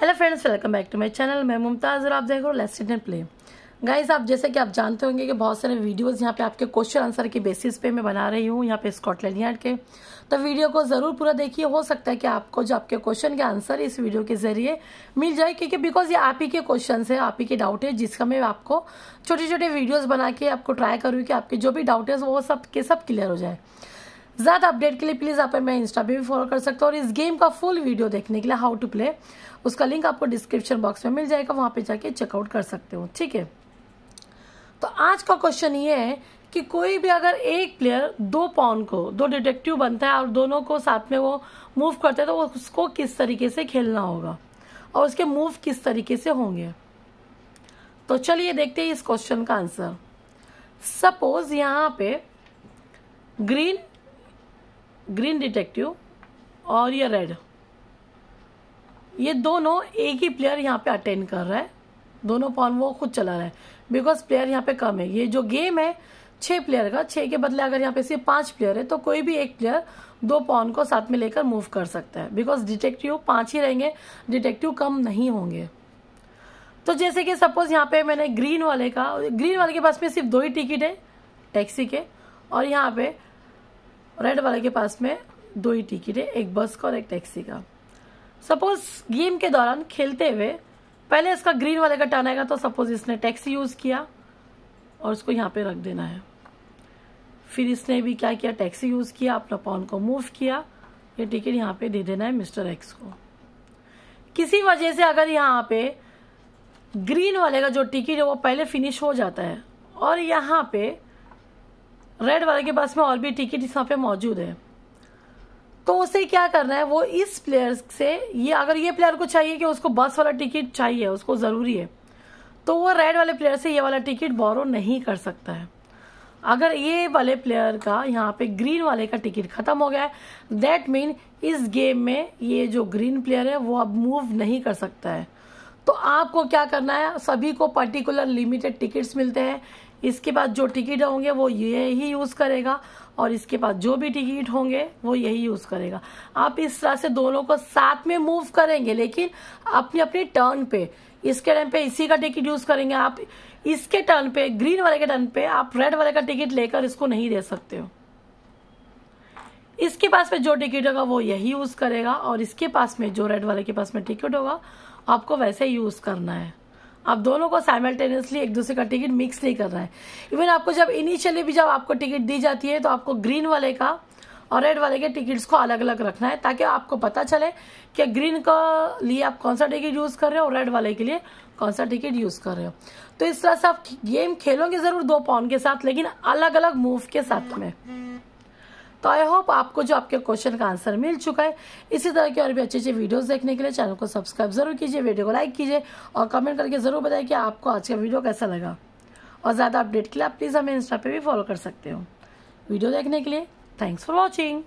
hello friends welcome back to my channel मैं मुमताज़ और आप देख रहे हो लेसिड एंड प्ले गाइस आप जैसे कि आप जानते होंगे कि बहुत सारे वीडियोस यहाँ पे आपके क्वेश्चन आंसर के बेसिस पे मैं बना रही हूँ यहाँ पे स्कॉटलैंड यार्ड के तो वीडियो को ज़रूर पूरा देखिए हो सकता है कि आपको जो आपके क्वेश्चन के आंसर इस वीडियो के ज़रिए मिल जाए क्योंकि बिकॉज ये आप ही के क्वेश्चन है आप ही के डाउट है जिसका मैं आपको छोटे छोटे वीडियोज़ बना के आपको ट्राई करूँ कि आपके जो भी डाउट है वो सब के सब क्लियर हो जाए ज़्यादा अपडेट के लिए प्लीज़ आप मैं इंस्टा पे भी फॉलो कर सकते हो और इस गेम का फुल वीडियो देखने के लिए हाउ टू प्ले उसका लिंक आपको डिस्क्रिप्शन बॉक्स में मिल जाएगा वहाँ पर जाके चेकआउट कर सकते हो ठीक है तो आज का क्वेश्चन ये है कि कोई भी अगर एक प्लेयर दो पॉन को दो डिटेक्टिव बनता है और दोनों को साथ में वो मूव करते हैं तो उसको किस तरीके से खेलना होगा और उसके मूव किस तरीके से होंगे तो चलिए देखते हैं इस क्वेश्चन का आंसर सपोज यहाँ पे ग्रीन ग्रीन डिटेक्टिव और ये रेड ये दोनों एक ही प्लेयर यहाँ पे अटेंड कर रहा है दोनों पॉन वो खुद चला रहा है बिकॉज प्लेयर यहाँ पे कम है ये जो गेम है छः प्लेयर का छः के बदले अगर यहाँ पे सिर्फ पांच प्लेयर है तो कोई भी एक प्लेयर दो पॉन को साथ में लेकर मूव कर सकता है बिकॉज डिटेक्टिव पांच ही रहेंगे डिटेक्टिव कम नहीं होंगे तो जैसे कि सपोज यहाँ पे मैंने ग्रीन वाले का ग्रीन वाले के पास में सिर्फ दो ही टिकट है टैक्सी के और यहाँ पे रेड वाले के पास में दो ही टिकट है एक बस का और एक टैक्सी का सपोज गेम के दौरान खेलते हुए पहले इसका ग्रीन वाले का टर्न आएगा तो सपोज इसने टैक्सी यूज़ किया और उसको यहाँ पे रख देना है फिर इसने भी क्या किया टैक्सी यूज़ किया अपना पॉन को मूव किया ये टिकट यहाँ पे दे देना है मिस्टर एक्स को किसी वजह से अगर यहाँ पे ग्रीन वाले का जो टिकट है वो पहले फिनिश हो जाता है और यहाँ पे रेड वाले के पास में और भी टिकट इस पे मौजूद है तो उसे क्या करना है वो इस प्लेयर से ये अगर ये प्लेयर को चाहिए कि उसको बस वाला टिकट चाहिए उसको ज़रूरी है तो वो रेड वाले प्लेयर से ये वाला टिकट बोरो नहीं कर सकता है अगर ये वाले प्लेयर का यहाँ पे ग्रीन वाले का टिकट ख़त्म हो गया है दैट मीन इस गेम में ये जो ग्रीन प्लेयर है वो अब मूव नहीं कर सकता है तो आपको क्या करना है सभी को पर्टिकुलर लिमिटेड टिकट्स मिलते हैं इसके बाद जो टिकट होंगे वो ये ही यूज़ करेगा और इसके पास जो भी टिकट होंगे वो यही यूज़ करेगा आप इस तरह से दोनों को साथ में मूव करेंगे लेकिन अपनी अपनी टर्न पे इसके टाइम पे इसी का टिकट यूज़ करेंगे आप इसके टर्न पे ग्रीन वाले के टर्न पे आप रेड वाले का टिकट लेकर इसको नहीं दे सकते हो इसके पास में जो टिकट होगा वो यही यूज़ करेगा और इसके पास में जो रेड वाले के पास में टिकट होगा आपको वैसे यूज़ करना है आप दोनों को साइमल्टेनियसली एक दूसरे का टिकट मिक्स नहीं करना है इवन आपको जब इनिशियली भी जब आपको टिकट दी जाती है तो आपको ग्रीन वाले का और रेड वाले के टिकट्स को अलग अलग रखना है ताकि आपको पता चले कि ग्रीन का लिए आप कौन सा टिकट यूज़ कर रहे हो और रेड वाले के लिए कौन सा टिकट यूज़ कर रहे हो तो इस तरह से आप गेम खेलोगे ज़रूर दो पॉन के साथ लेकिन अलग अलग मूव के साथ में तो आई होप आपको जो आपके क्वेश्चन का आंसर मिल चुका है इसी तरह के और भी अच्छी अच्छी वीडियोस देखने के लिए चैनल को सब्सक्राइब जरूर कीजिए वीडियो को लाइक कीजिए और कमेंट करके ज़रूर बताइए कि आपको आज का वीडियो कैसा लगा और ज़्यादा अपडेट के लिए आप प्लीज़ हमें इंस्टा पे भी फॉलो कर सकते हो वीडियो देखने के लिए थैंक्स फॉर वॉचिंग